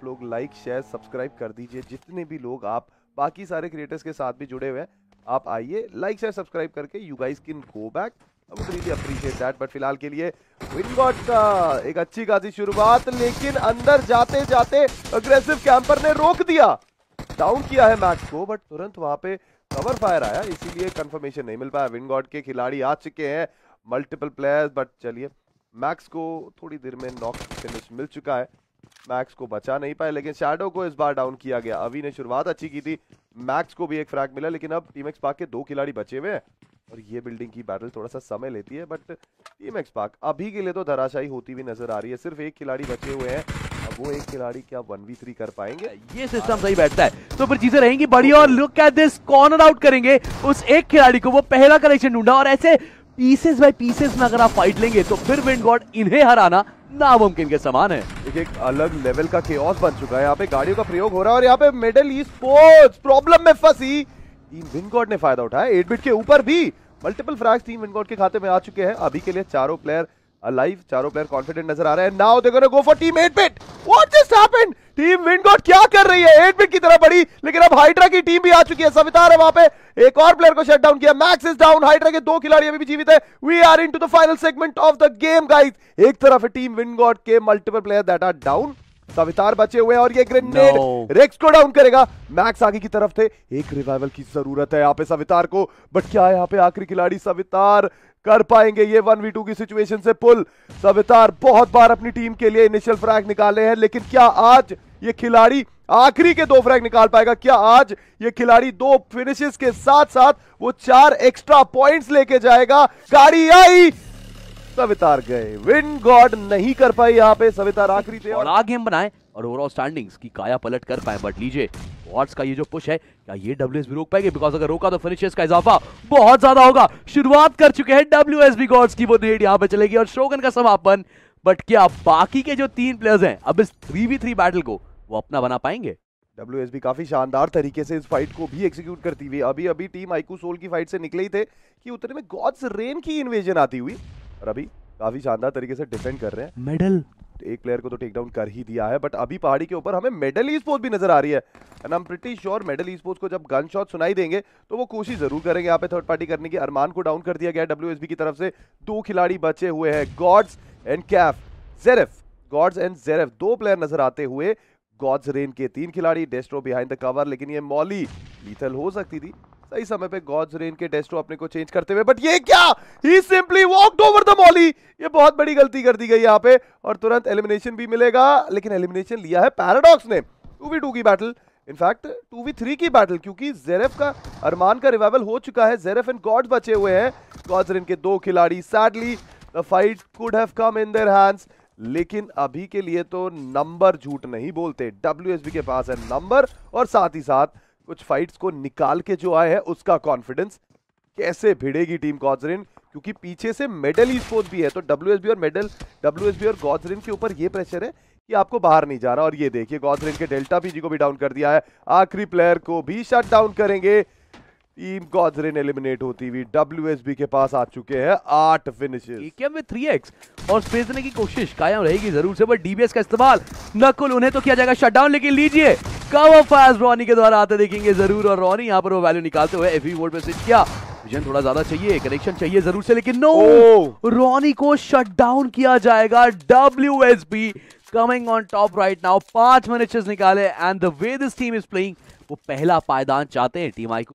आप लोग like share subscribe कर दीजिए जितने भी लोग आप बाकी सारे क्रिएटर्स के साथ भी जुड़े हुए हैं आप आइए लाइक शेयर सब्सक्राइब करके you guys can go back really appreciate that but फिलहाल के लिए विनगॉट का uh, एक अच्छी खासी शुरुआत लेकिन अंदर जाते जाते अग्रेसिव कैंपर ने रोक दिया डाउन किया है मैच को बट तुरंत वहां पे कवर फायर आया इसीलिए कंफर्मेशन नहीं मिल पाया विनगॉट के खिलाड़ी आ चुके हैं मल्टीपल प्लेयर्स बट चलिए मैक्स को थोड़ी देर में नॉक फिनिश मिल चुका है मैक्स को बचा नहीं पाए लेकिन शैडो को इस बार डाउन किया गया अभी ने शुरुआत अच्छी की थी मैक्स को भी एक फ्रैग मिला लेकिन अब टीम एक्स पार्क के दो खिलाड़ी बचे हुए हैं और ये बिल्डिंग की बैटल थोड़ा सा समय लेती है बट टीम एक्स पार्क अभी के लिए तो धराशाई होती हुई नजर आ रही है सिर्फ एक खिलाड़ी बचे हुए हैं वो एक खिलाड़ी क्या वन वी थ्री कर पाएंगे ये सिस्टम सही बैठता है तो फिर चीजें रहेंगी बड़ी और look at this corner out करेंगे उस एक खिलाड़ी को वो पहला कलेक्शन ढूंढा और ऐसे पीसेस बाय पीसेस में अगर आप फाइट लेंगे तो फिर विंड गॉड इन्हें हराना नामुमकिन के समान है एक एक अलग लेवल का केओस बन चुका है यहाँ पे गाड़ियों का प्रयोग हो रहा है और यहाँ पे मिडिल ईस्ट स्पोर्ट्स प्रॉब्लम में फंसी टीम विंड गॉड ने फायदा उठाया एट बिट के ऊपर भी multiple frags team wind god के खाते में आ चुके हैं अभी के लिए चारों प्लेयर अलाइव चारों प्लेयर कॉन्फिडेंट नजर आ रहे हैं now they gonna go for team eight bit what just happened team wind god क्या कर रही है एट बिट की तरह बड़ी लेकिन अब हाइड्रा की टीम भी आ चुकी है सवितार है वहां पे एक और प्लेयर को शट डाउन किया मैक्स इज डाउन हाइड्रा के दो खिलाड़ी अभी भी जीवित है we are into the final segment of the game guys एक तरफ टीम विंडगोट के multiple player that are down Savitar बचे हुए और ये ग्रेनेड no. रेक्स को डाउन करेगा मैक्स आगे की तरफ थे एक रिवाइवल की जरूरत है यहाँ पे सवितार को बट क्या यहाँ पे आखिरी खिलाड़ी सवितार कर पाएंगे ये वन वी टू की सिचुएशन से पुल सवितार बहुत बार अपनी टीम के लिए इनिशियल फ्रैग निकाले हैं लेकिन क्या आज ये खिलाड़ी आखिरी के दो फ्रैग निकाल पाएगा क्या आज ये खिलाड़ी दो फिनिशेस के साथ साथ वो चार एक्स्ट्रा पॉइंट्स लेके जाएगा गाड़ी आई सवितार गए विन गॉड नहीं कर पाए यहाँ पे सवितार आखिरी थे और आगे हम बनाए और ओवरऑल स्टैंडिंग्स की काया पलट कर पाए बट लीजिए वॉट्स का ये जो पुश है क्या ये डब्ल्यू भी रोक पाएंगे बिकॉज अगर रोका तो फिनिशेस का इजाफा बहुत ज्यादा होगा शुरुआत कर चुके हैं डब्ल्यू एस गॉड्स की वो नेड यहाँ पे चलेगी और शोगन का समापन बट क्या बाकी के जो तीन प्लेयर्स हैं अब इस थ्री वी थ्री बैटल को वो अपना बना पाएंगे डब्ल्यू काफी शानदार तरीके से इस फाइट को भी एग्जीक्यूट करती हुई अभी अभी टीम आईकू सोल की फाइट से निकले ही थे कि उतने में गॉड्स रेन की इन्वेजन आती हुई और अभी काफ़ी शानदार तरीके से डिफेंड कर रहे हैं मेडल एक प्लेयर को तो टेक डाउन कर ही दिया है बट अभी पहाड़ी के ऊपर हमें मेडल ई स्पोर्ट्स भी नजर आ रही है and I am pretty sure medal e sports को जब गन शॉट सुनाई देंगे तो वो कोशिश जरूर करेंगे यहाँ पे थर्ड पार्टी करने की अरमान को डाउन कर दिया गया डब्ल्यू की तरफ से दो खिलाड़ी बचे हुए हैं gods and Kaif Zeref gods and Zeref दो प्लेयर नजर आते हुए गॉड्स रेन के तीन खिलाड़ी डेस्ट्रो बिहाइंड द कवर लेकिन ये मॉली लीथल हो सकती थी सही समय पे गॉड्स रेन के डेस्ट्रो अपने को चेंज करते हुए बट ये क्या he simply walked over the molly ये बहुत बड़ी गलती कर दी गई यहाँ पे और तुरंत एलिमिनेशन भी मिलेगा लेकिन एलिमिनेशन लिया है पैराडॉक्स ने टू वी की battle in fact two v three की बैटल क्योंकि जेरेफ का अरमान का रिवाइवल हो चुका है जेरेफ एंड गॉड बचे हुए हैं गॉड्स रेन के दो खिलाड़ी sadly the fight could have come in their hands लेकिन अभी के लिए तो नंबर झूठ नहीं बोलते डब्ल्यू के पास है नंबर और साथ ही साथ कुछ फाइट्स को निकाल के जो आए हैं उसका कॉन्फिडेंस कैसे भिड़ेगी टीम गॉजरिन क्योंकि पीछे से मेडल ही स्पोर्ट भी है तो डब्ल्यू और मेडल डब्ल्यू और गॉजरिन के ऊपर ये प्रेशर है कि आपको बाहर नहीं जा रहा और ये देखिए गॉजरिन के डेल्टा पीजी को भी डाउन कर दिया है आखिरी प्लेयर को भी शट डाउन करेंगे टीम गॉजरिन एलिमिनेट होती हुई डब्ल्यू के पास आ चुके हैं आठ फिनिशेस में थ्री एक्स और स्पेस देने की कोशिश कायम रहेगी जरूर से बट डीबीएस का इस्तेमाल नकुल उन्हें तो किया जाएगा शट डाउन लेकिन लीजिए कवर फायर रॉनी के द्वारा आते देखेंगे जरूर और रॉनी यहाँ पर वो वैल्यू निकालते हुए एफ मोड में स्विच किया विजन थोड़ा ज्यादा चाहिए कनेक्शन चाहिए जरूर से लेकिन नो रॉनी oh! को शट डाउन किया जाएगा W S B coming on top right now पांच मिनट निकाले and the way this team is playing वो पहला पायदान चाहते हैं टीम आई को